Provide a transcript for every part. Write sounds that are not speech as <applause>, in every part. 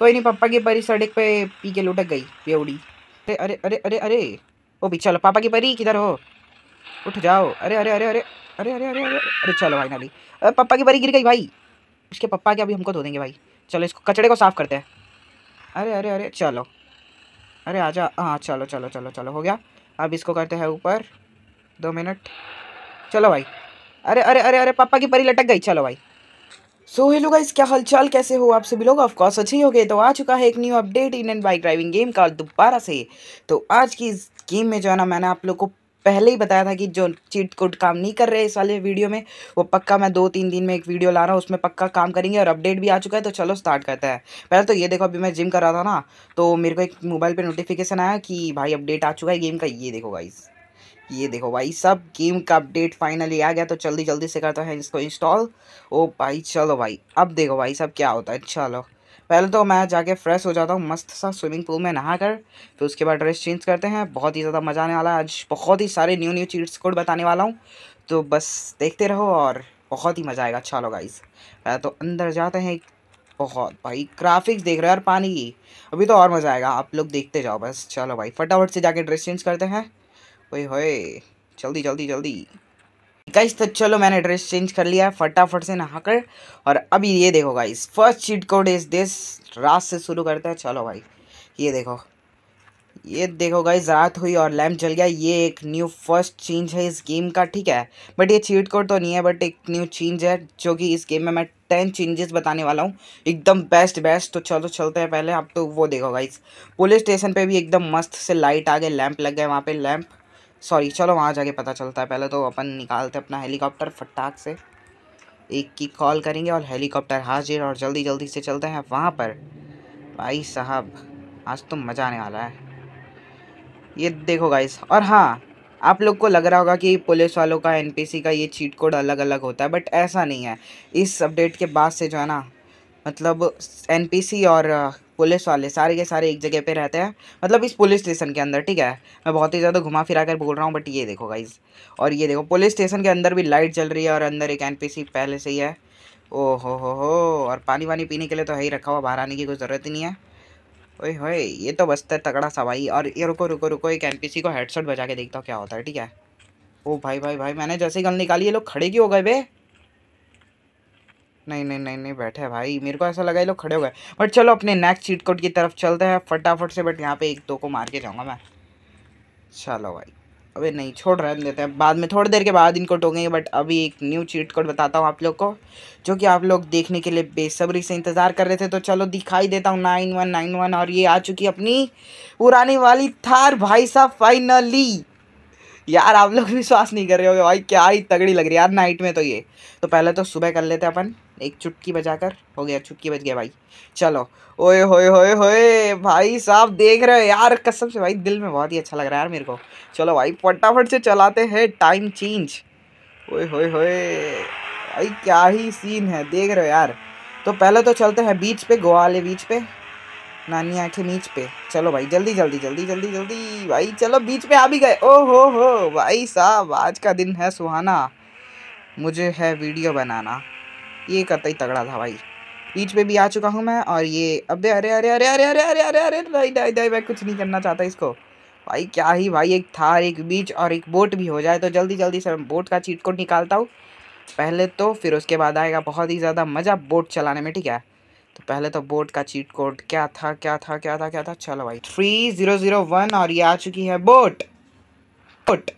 कोई नहीं पापा की परी सड़क पे पी के लुटक गई बेवड़ी अरे अरे अरे अरे अरे ओ भी चलो पापा की परी किधर हो उठ जाओ अरे अरे अरे अरे अरे अरे अरे अरे अरे चलो भाई नाली अरे पापा की परी गिर गई भाई उसके पापा के अभी हमको धो देंगे भाई चलो इसको कचड़े को साफ़ करते हैं अरे अरे अरे चलो अरे आजा हाँ चलो चलो चलो चलो हो गया अब इसको करते हैं ऊपर दो मिनट चलो भाई अरे अरे अरे अरे पापा की परी लटक गई चलो भाई सो हेलो गाइस क्या हलचल कैसे हो आप सभी लोग ऑफकोर्स अच्छे ही हो गए तो आ चुका है एक new update Indian bike driving game का दोबारा से तो आज की इस गेम में जो है ना मैंने आप लोग को पहले ही बताया था कि जो चीट कोड काम नहीं कर रहे इस वाले वीडियो में वो पक्का मैं दो तीन दिन में एक वीडियो ला रहा हूँ उसमें पक्का काम करेंगे और अपडेट भी आ चुका है तो चलो स्टार्ट करते हैं पहले तो ये देखो अभी मैं जिम कर रहा था ना तो मेरे को एक मोबाइल पर नोटिफिकेशन आया कि भाई अपडेट आ चुका है गेम का ये देखो गाइज़ ये देखो भाई सब गेम का अपडेट फाइनली आ गया तो जल्दी जल्दी से करता है इसको इंस्टॉल ओ भाई चलो भाई अब देखो भाई सब क्या होता है चलो पहले तो मैं जाके फ्रेश हो जाता हूँ मस्त सा स्विमिंग पूल में नहा कर फिर उसके बाद ड्रेस चेंज करते हैं बहुत ही ज़्यादा मज़ा आने वाला है आज बहुत ही सारे न्यू न्यू चीट्स कोड बताने वाला हूँ तो बस देखते रहो और बहुत ही मज़ा आएगा चलो गाइस पहले तो अंदर जाते हैं बहुत भाई ग्राफिक्स देख रहे हो यार पानी की अभी तो और मज़ा आएगा आप लोग देखते जाओ बस चलो भाई फटाफट से जाके ड्रेस चेंज करते हैं ओए होए जल्दी जल्दी जल्दी गाइस तो चलो मैंने ड्रेस चेंज कर लिया फटाफट से नहाकर और अभी ये देखो गाइस फर्स्ट चीट कोड इस दिस रात से शुरू करते हैं चलो भाई ये देखो ये देखो गाइस रात हुई और लैम्प जल गया ये एक न्यू फर्स्ट चेंज है इस गेम का ठीक है बट ये चीट कोड तो नहीं है बट एक न्यू चेंज है जो कि इस गेम में मैं टेन चेंजेस बताने वाला हूँ एकदम बेस्ट बेस्ट तो चलो चलते हैं पहले आप तो वो देखो गाइस पुलिस स्टेशन पर भी एकदम मस्त से लाइट आ गए लैंप लग गए वहाँ पर लैम्प सॉरी चलो वहाँ जाके पता चलता है पहले तो अपन निकालते अपना हेलीकॉप्टर फटाक से एक की कॉल करेंगे और हेलीकॉप्टर हाजिर और जल्दी जल्दी से चलते हैं वहाँ पर भाई साहब आज तो मज़ा आने वाला है ये देखो गाइस और हाँ आप लोग को लग रहा होगा कि पुलिस वालों का एनपीसी का ये चीट कोड अलग अलग होता है बट ऐसा नहीं है इस अपडेट के बाद से जो है ना मतलब एनपीसी और पुलिस वाले सारे के सारे एक जगह पे रहते हैं मतलब इस पुलिस स्टेशन के अंदर ठीक है मैं बहुत ही ज़्यादा घुमा फिरा कर बोल रहा हूँ बट ये देखो गाइज और ये देखो पुलिस स्टेशन के अंदर भी लाइट जल रही है और अंदर एक एन पहले से ही है ओ हो हो हो और पानी वानी पीने के लिए तो है ही रखा हुआ बाहर आने की कोई ज़रूरत ही नहीं है ओए होए ये तो बसता है तगड़ा सवाई और ये रुको रुको रुको एक एन को हेडसेट बजा के देखता हूँ क्या होता है ठीक है ओ भाई भाई भाई मैंने जैसे गल निकाली ये लोग खड़े क्यों हो गए भे नहीं नहीं नहीं नहीं बैठे भाई मेरे को ऐसा लगा ये लोग खड़े हो गए बट चलो अपने नेक्स्ट चीट कोट की तरफ चलते हैं फटाफट से बट यहाँ पे एक दो को मार के जाऊँगा मैं चलो भाई अबे नहीं छोड़ रहे देते हैं बाद में थोड़ी देर के बाद इनको टोकेंगे बट अभी एक न्यू चीट कोड बताता हूँ आप लोग को जो कि आप लोग देखने के लिए बेसब्री से इंतज़ार कर रहे थे तो चलो दिखाई देता हूँ नाइन वन नाइन वन और ये आ चुकी अपनी पुरानी वाली थार भाई साहब फाइनली यार आप लोग विश्वास नहीं कर रहे हो भाई क्या ही तगड़ी लग रही है यार नाइट में तो ये तो पहले तो सुबह कर लेते अपन एक चुटकी बजाकर हो गया चुटकी बज गया भाई चलो ओए होए होए होए भाई साहब देख रहे हो यार कसम से भाई दिल में बहुत ही अच्छा लग रहा है यार मेरे को चलो भाई फटाफट से चलाते हैं टाइम चेंज ओए होए होए भाई क्या ही सीन है देख रहे हो यार तो पहले तो चलते हैं बीच पे गोवा वाले बीच पे नानी आँखें नीच पे चलो भाई जल्दी जल्दी जल्दी जल्दी जल्दी भाई चलो बीच पे आ भी गए ओ हो हो भाई साहब आज का दिन है सुहाना मुझे है वीडियो बनाना ये कतई तगड़ा था भाई बीच पे भी आ चुका हूँ मैं और ये अबे अरे अरे अरे अरे अरे अरे अरे अरे दाई दाई दाई मैं कुछ नहीं करना चाहता इसको भाई क्या ही भाई एक थार एक बीच और एक बोट भी हो जाए तो जल्दी जल्दी से बोट का चीट कोड निकालता हूँ पहले तो फिर उसके बाद आएगा बहुत ही ज़्यादा मज़ा बोट चलाने में ठीक है तो पहले तो बोट का चीट कोड क्या था क्या था क्या था क्या था चलो भाई थ्री ज़ीरो ज़ीरो वन और ये आ चुकी है बोट बोट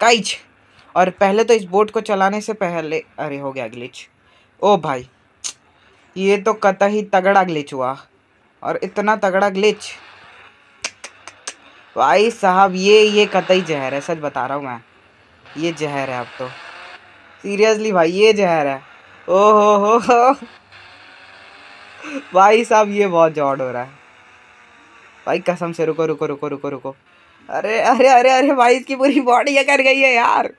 काइच और पहले तो इस बोट को चलाने से पहले अरे हो गया ग्लिच ओ भाई ये तो कत ही तगड़ा ग्लिच हुआ और इतना तगड़ा ग्लिच भाई साहब ये ये कतई जहर है सच बता रहा हूँ मैं ये जहर है अब तो सीरियसली भाई ये जहर है ओ हो हो हो भाई साहब ये बहुत जॉड हो रहा है भाई कसम से रुको रुको रुको रुको रुको अरे अरे अरे अरे भाई इसकी पूरी बॉडी ये कर गई है यार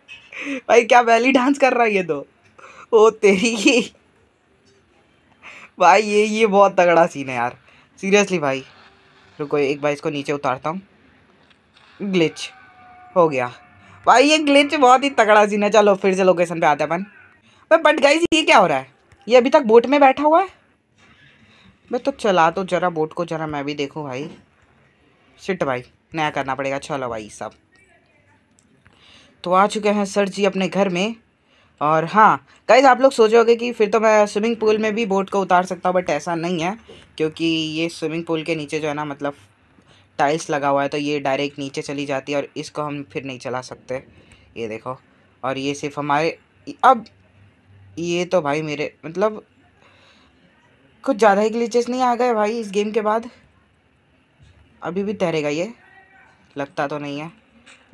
भाई क्या बैली डांस कर रहा है ये तो ओ तेरी भाई ये ये बहुत तगड़ा सीन है यार सीरियसली भाई रुको एक बार इसको नीचे उतारता हूँ ग्लिच हो गया भाई ये ग्लिच बहुत ही तगड़ा सीन है चलो फिर से लोकेशन पे आते अपन बट गाइज ये क्या हो रहा है ये अभी तक बोट में बैठा हुआ है मैं तो चला तो जरा बोट को जरा मैं भी देखूँ भाई शिट भाई नया करना पड़ेगा चलो भाई सब तो आ चुके हैं सर जी अपने घर में और हाँ गाइज आप लोग सोचोगे कि फिर तो मैं स्विमिंग पूल में भी बोट को उतार सकता हूँ बट ऐसा नहीं है क्योंकि ये स्विमिंग पूल के नीचे जो है ना मतलब टाइल्स लगा हुआ है तो ये डायरेक्ट नीचे चली जाती है और इसको हम फिर नहीं चला सकते ये देखो और ये सिर्फ हमारे अब ये तो भाई मेरे मतलब कुछ ज़्यादा ही ग्लीचेस नहीं आ गए भाई इस गेम के बाद अभी भी तैरेगा ये लगता तो नहीं है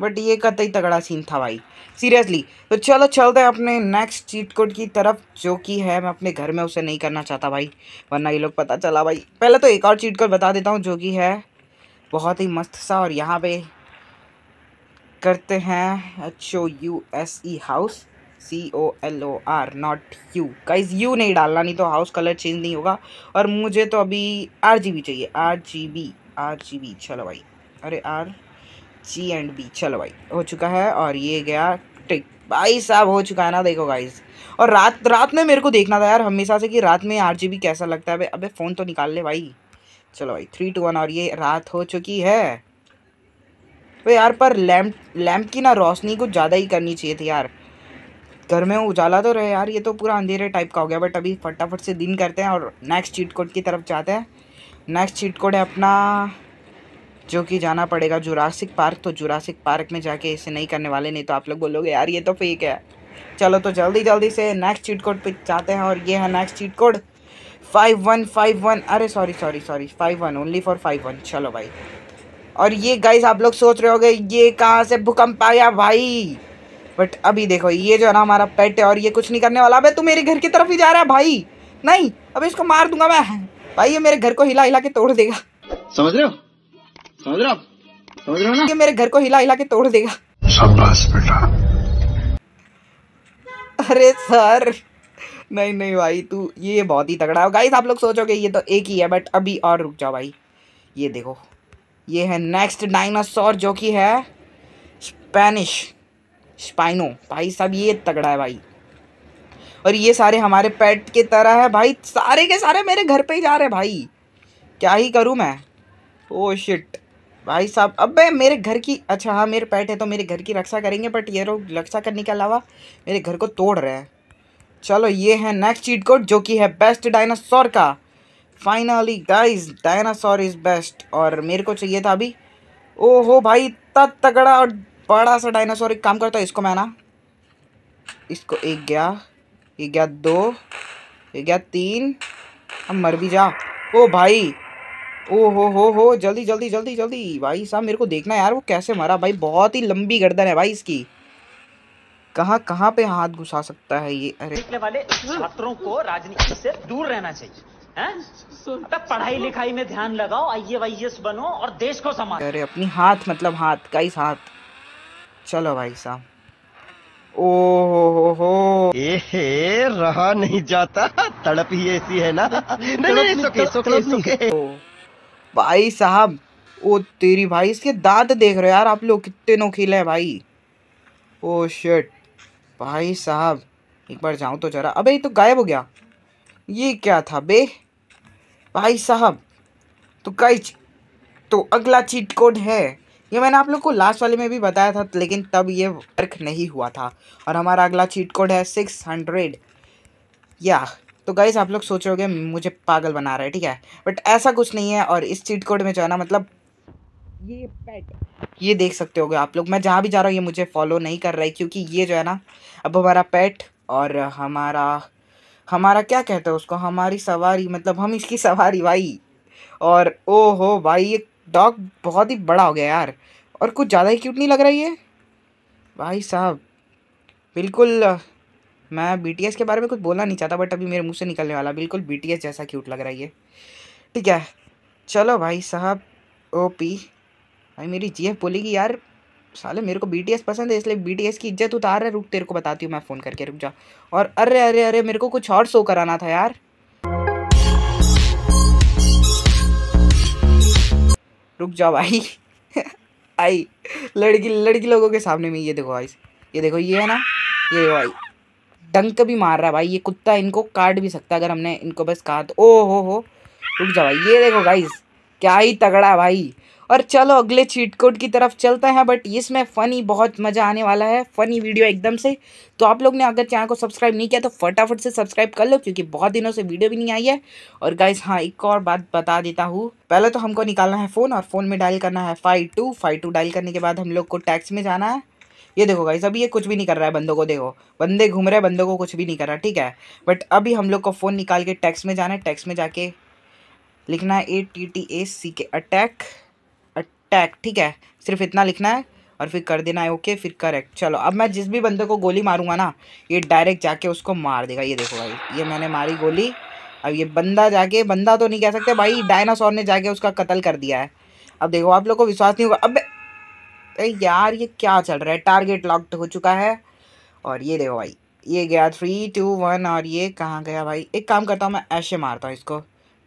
बट ये कतई तगड़ा सीन था भाई सीरियसली तो चलो चलते हैं अपने नेक्स्ट चीट कोड की तरफ जो कि है मैं अपने घर में उसे नहीं करना चाहता भाई वरना ये लोग पता चला भाई पहले तो एक और चीट कोड बता देता हूँ जो कि है बहुत ही मस्त सा और यहाँ पे करते हैं H O U S E house C O L O R not U काइज यू नहीं डालना नहीं तो हाउस कलर चेंज नहीं होगा और मुझे तो अभी आर जी बी चाहिए R G B R G B चलो भाई अरे आर सी एंड बी चलो भाई हो चुका है और ये गया टिक भाई साहब हो चुका है ना देखो गाइज और रात रात में मेरे को देखना था यार हमेशा से कि रात में आर कैसा लगता है अबे फ़ोन तो निकाल ले भाई चलो भाई थ्री टू वन और ये रात हो चुकी है वो तो यार पर लैम्प लैम्प की ना रोशनी कुछ ज़्यादा ही करनी चाहिए थी यार घर में उजाला तो रहे यार ये तो पूरा अंधेरे टाइप का हो गया बट अभी फटाफट से दिन करते हैं और नेक्स्ट चीट कोड की तरफ जाते हैं नेक्स्ट चीट कोड है अपना जो कि जाना पड़ेगा जुरासिक पार्क तो जुरासिक पार्क में जाके इसे नहीं करने वाले नहीं तो आप लोग बोलोगे यार ये तो फेक है चलो तो जल्दी जल्दी से नेक्स्ट चीट कोड पे जाते हैं और ये है next cheat code five one five one अरे sorry sorry sorry five one only four five one चलो भाई और ये गाइस आप लोग सोच रहे होगे ये कहाँ से भूकंप आया भाई बट अभी देखो ये जो है ना हमारा पेट है और ये कुछ नहीं करने वाला अब तू मेरे घर की तरफ ही जा रहा है भाई नहीं अभी इसको मार दूंगा मैं भाई ये मेरे घर को हिला हिला के तोड़ देगा समझ रहे हो समझ रहे समझ हो ना ये मेरे घर को हिला हिला के तोड़ देगा बेटा अरे सर नहीं नहीं भाई तू ये बहुत ही तगड़ा है गाइस आप लोग सोचोगे ये तो एक ही है बट अभी और रुक जाओ भाई ये देखो ये है नेक्स्ट डायनासोर जो कि है स्पेनिश स्पाइनो भाई सब ये तगड़ा है भाई और ये सारे हमारे पेट के तरह है भाई सारे के सारे मेरे घर पे ही जा रहे भाई क्या ही करूँ मैं ओ oh शिट भाई साहब अब मेरे घर की अच्छा हाँ मेरे पैट है तो मेरे घर की रक्षा करेंगे बट ये लोग रक्षा करने के अलावा मेरे घर को तोड़ रहे हैं चलो ये है नेक्स्ट चीट कोड जो कि है बेस्ट डायनासोर का finally guys dinosaur is best और मेरे को चाहिए था अभी ओहो भाई इतना तगड़ा और बड़ा सा डायनासोर एक काम करता है इसको मैं ना इसको एक गया एक गया दो ये गया तीन अब मर भी जा ओ भाई ओ हो हो हो जल्दी जल्दी जल्दी जल्दी भाई साहब मेरे को देखना यार वो कैसे मरा भाई बहुत ही लंबी गर्दन है भाई इसकी कहाँ कहाँ पे हाथ घुसा सकता है ये अरे वाले छात्रों को राजनीति से दूर रहना चाहिए तब पढ़ाई लिखाई में ध्यान लगाओ आई बनो और देश को समाज अरे अपनी हाथ मतलब हाथ का हाथ चलो भाई साहब ओ हो हो हो रहा नहीं जाता तड़प ही ऐसी है ना नहीं नहीं, नहीं, नहीं, नहीं, नहीं, नहीं, भाई साहब ओ तेरी भाई इसके दांत देख रहे हो यार आप लोग कितने नोखीले हैं भाई ओ शर्ट भाई साहब एक बार जाऊँ तो जरा अबे ये तो गायब हो गया ये क्या था बे भाई साहब तो कई तो अगला चीट कोड है ये मैंने आप लोग को लास्ट वाले में भी बताया था लेकिन तब ये वर्क नहीं हुआ था और हमारा अगला चीट कोड है सिक्स हंड्रेड या तो गाइज़ आप लोग सोचोगे मुझे पागल बना रहा है ठीक है बट ऐसा कुछ नहीं है और इस चीट कोड में जो है ना मतलब ये पेट ये देख सकते हो आप लोग मैं जहाँ भी जा रहा हूँ ये मुझे फॉलो नहीं कर रहा है क्योंकि ये जो है ना अब हमारा पेट और हमारा हमारा क्या कहते हैं उसको हमारी सवारी मतलब हम इसकी सवारी भाई और ओ हो भाई ये डॉग बहुत ही बड़ा हो गया यार और कुछ ज़्यादा ही क्यूट नहीं लग रहा ये भाई साहब बिल्कुल मैं बी के बारे में कुछ बोलना नहीं चाहता बट अभी मेरे मुँह से निकलने वाला बिल्कुल बी जैसा क्यूट लग रहा है ये ठीक है चलो भाई साहब ओ भाई मेरी एफ बोलेगी यार साले मेरे को बीटीएस पसंद है इसलिए बीटीएस की इज्जत उतार रहे रुक तेरे को बताती हूँ मैं फ़ोन करके रुक जा और अरे अरे अरे मेरे को कुछ और शो कराना था यार रुक जाओ भाई <laughs> आई लड़की लड़की लोगों के सामने में ये देखो आई ये देखो ये है ना ये देखो आई डंक भी मार रहा है भाई ये कुत्ता इनको काट भी सकता है अगर हमने इनको बस कहा तो ओ हो हो रुक जा भाई ये देखो गाइज़ क्या ही तगड़ा है भाई और चलो अगले चीट कोड की तरफ चलते हैं बट इसमें फ़नी बहुत मज़ा आने वाला है फ़नी वीडियो एकदम से तो आप लोग ने अगर चैनल को सब्सक्राइब नहीं किया तो फटाफट से सब्सक्राइब कर लो क्योंकि बहुत दिनों से वीडियो भी नहीं आई है और गाइस हाँ एक और बात बता देता हूँ पहले तो हमको निकालना है फ़ोन और फ़ोन में डायल करना है five two five two dial करने के बाद हम लोग को टैक्स में जाना है ये देखो गाइस अभी ये कुछ भी नहीं कर रहा है बंदों को देखो बंदे घूम रहे हैं बंदों को कुछ भी नहीं कर रहा ठीक है बट अभी हम लोग को फ़ोन निकाल के टैक्स में जाना है टैक्स में जाके लिखना है ए टी टी ए सी के अटैक अटैक ठीक है सिर्फ इतना लिखना है और फिर कर देना है ओके फिर करेक्ट चलो अब मैं जिस भी बंदे को गोली मारूंगा ना ये डायरेक्ट जाके उसको मार देगा ये देखो भाई ये मैंने मारी गोली अब ये बंदा जाके बंदा तो नहीं कह सकते भाई डायनासोर ने जाके उसका कत्ल कर दिया है अब देखो आप लोग को विश्वास नहीं होगा अब अरे यार ये क्या चल रहा है टारगेट लॉक्ड हो चुका है और ये देखो भाई ये गया थ्री टू वन और ये कहाँ गया भाई एक काम करता हूँ मैं ऐसे मारता हूँ इसको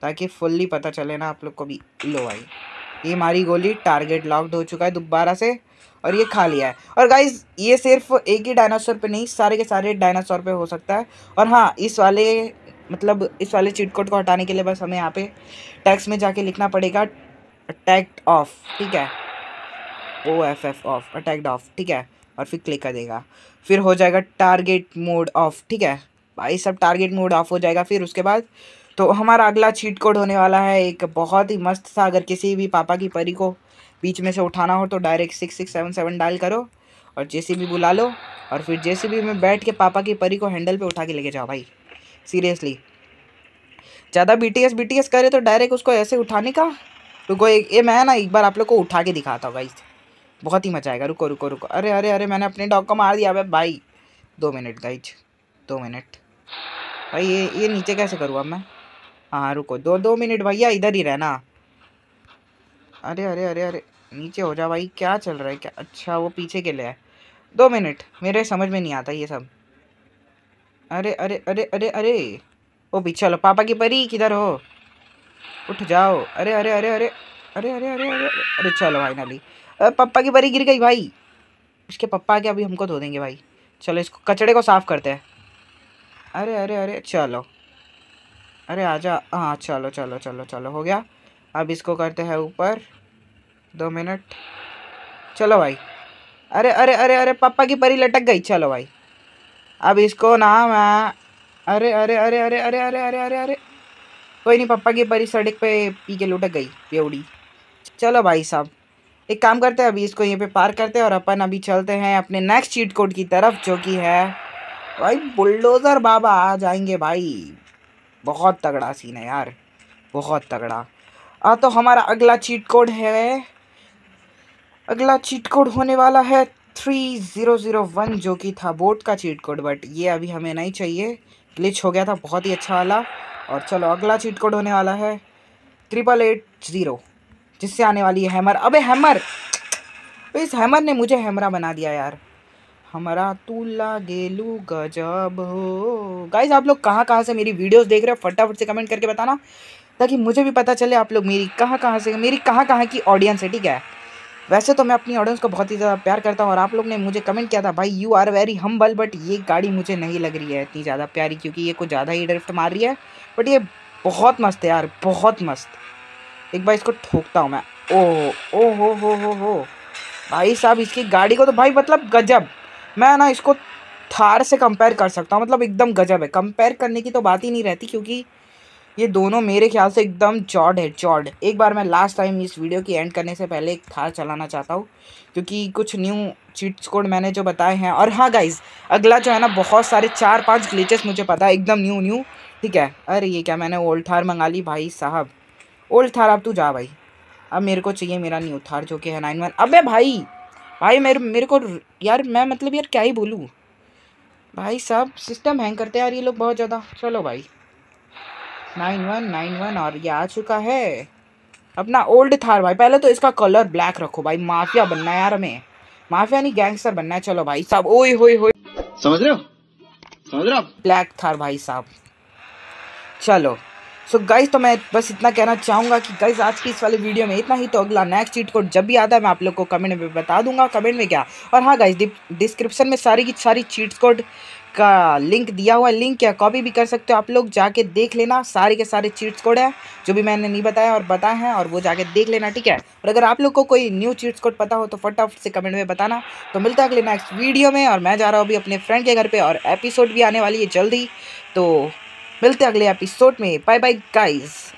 ताकि फुल्ली पता चले ना आप लोग को भी लो भाई ये हमारी गोली टारगेट लॉक्ड हो चुका है दोबारा से और ये खा लिया है और गाइज ये सिर्फ एक ही डायनासोर पे नहीं सारे के सारे डायनासोर पे हो सकता है और हाँ इस वाले मतलब इस वाले चिटकोट को हटाने के लिए बस हमें यहाँ पे टैक्स में जाके लिखना पड़ेगा टैक्ट ऑफ ठीक है O F F off attacked off ठीक है और फिर क्लिक कर देगा फिर हो जाएगा टारगेट मोड ऑफ ठीक है भाई सब टारगेट मोड ऑफ हो जाएगा फिर उसके बाद तो हमारा अगला चीट कोड होने वाला है एक बहुत ही मस्त सा अगर किसी भी पापा की परी को बीच में से उठाना हो तो direct six six seven seven dial करो और जेसीबी बुला लो और फिर जेसीबी में बैठ के पापा की परी को हैंडल पे उठा के लेके जाओ भाई सीरियसली ज़्यादा टी एस करे तो डायरेक्ट उसको ऐसे उठाने का तो कोई ये मैं ना एक बार आप लोग को उठा के दिखाता हूँ भाई बहुत ही मजा आएगा रुको रुको रुको अरे अरे अरे मैंने अपने डॉग को मार दिया अब भाई दो मिनट गाइज दो मिनट भाई ये ये नीचे कैसे करूँ अब मैं हाँ रुको दो दो मिनट भैया इधर ही रहना अरे अरे अरे अरे नीचे हो जा भाई क्या चल रहा है क्या अच्छा वो पीछे के लिए है दो मिनट मेरे समझ में नहीं आता ये सब अरे अरे अरे अरे अरे ओ पीछे चलो पापा की परी किधर हो उठ जाओ अरे अरे अरे अरे अरे अरे अरे अरे अरे चलो नाली पप्पा की बरी गिर गई भाई इसके पप्पा के अभी हमको धो देंगे भाई चलो इसको कचड़े को साफ़ करते हैं अरे अरे अरे चलो अरे आजा हाँ चलो चलो चलो चलो हो गया अब इसको करते हैं ऊपर दो मिनट चलो भाई अरे अरे अरे अरे पापा की परी लटक गई चलो भाई अब इसको ना मैं अरे अरे अरे अरे अरे अरे अरे अरे अरे कोई नहीं पापा की परी सड़क पे पी के लुटक गई बेवड़ी चलो भाई साहब एक काम करते हैं अभी इसको यहीं पे पार करते हैं और अपन अभी चलते हैं अपने नेक्स्ट चीट कोड की तरफ जो कि है भाई बुलडोज़र बाबा आ जाएंगे भाई बहुत तगड़ा सीन है यार बहुत तगड़ा आ तो हमारा अगला चीट कोड है अगला चीट कोड होने वाला है थ्री ज़ीरो ज़ीरो वन जो कि था बोट का चीट कोड बट ये अभी हमें नहीं चाहिए ग्लिच हो गया था बहुत ही अच्छा वाला और चलो अगला चीट कोड होने वाला है ट्रिपल एट ज़ीरो जिससे आने वाली है हैमर अबे हैमर इस हैमर ने मुझे हैमरा बना दिया यार हमारा तूला गेलू गजब हो गाइज आप लोग कहाँ कहाँ से मेरी वीडियोस देख रहे हो फटाफट से कमेंट करके बताना ताकि मुझे भी पता चले आप लोग मेरी कहाँ कहाँ से मेरी कहाँ कहाँ की ऑडियंस है ठीक है वैसे तो मैं अपनी ऑडियंस को बहुत ही ज़्यादा प्यार करता हूँ और आप लोग ने मुझे कमेंट किया था भाई you are very humble but ये गाड़ी मुझे नहीं लग रही है इतनी ज़्यादा प्यारी क्योंकि ये कुछ ज़्यादा ही ड्रिफ्ट मार रही है बट ये बहुत मस्त है यार बहुत मस्त एक बार इसको ठोकता हूँ मैं ओह ओ हो हो हो हो भाई साहब इसकी गाड़ी को तो भाई मतलब गजब मैं ना इसको थार से कंपेयर कर सकता हूँ मतलब एकदम गजब है कंपेयर करने की तो बात ही नहीं रहती क्योंकि ये दोनों मेरे ख्याल से एकदम चौड़ है चौड़ एक बार मैं लास्ट टाइम इस वीडियो की एंड करने से पहले एक थार चलाना चाहता हूँ क्योंकि कुछ न्यू चीट्स कोड मैंने जो बताए हैं और हाँ गाइज अगला जो है ना बहुत सारे चार पांच ग्लीचेस मुझे पता है एकदम न्यू न्यू ठीक है अरे ये क्या मैंने ओल्ड थार मंगा ली भाई साहब ओल्ड थार अब तू जा भाई अब मेरे को चाहिए मेरा न्यू थार जो कि है नाइन वन अब भाई भाई मेरे मेरे को यार मैं मतलब यार क्या ही बोलूँ भाई साहब सिस्टम हैंग करते हैं यार ये लोग बहुत ज़्यादा चलो भाई नाइन वन नाइन वन और ये आ चुका है अपना ओल्ड थार भाई पहले तो इसका कलर ब्लैक रखो भाई माफिया बनना है यार हमें माफिया नहीं गैंगस्टर बनना है चलो भाई साहब ओ हो समझ रहे हो समझ रहे हो ब्लैक थार भाई साहब चलो सो so गाइज तो मैं बस इतना कहना चाहूँगा कि गाइज आज की इस वाले वीडियो में इतना ही तो अगला नेक्स्ट चीट कोड जब भी आता है मैं आप लोग को कमेंट में बता दूंगा कमेंट में क्या और हाँ गाइज डिस्क्रिप्शन में सारी की सारी चीट कोड का लिंक दिया हुआ है लिंक या कॉपी भी कर सकते हो आप लोग जाके देख लेना सारे के सारे चीट्स कोड है जो भी मैंने नहीं बताया और बताए हैं और वो जाके देख लेना ठीक है और अगर आप लोग को कोई न्यू चीट्स कोड पता हो तो फटाफट से कमेंट में बताना तो मिलता है अगले नेक्स्ट वीडियो में और मैं जा रहा हूँ अभी अपने फ्रेंड के घर पर और एपिसोड भी आने वाली है जल्दी तो मिलते हैं अगले एपिसोड में बाय बाय गाइज़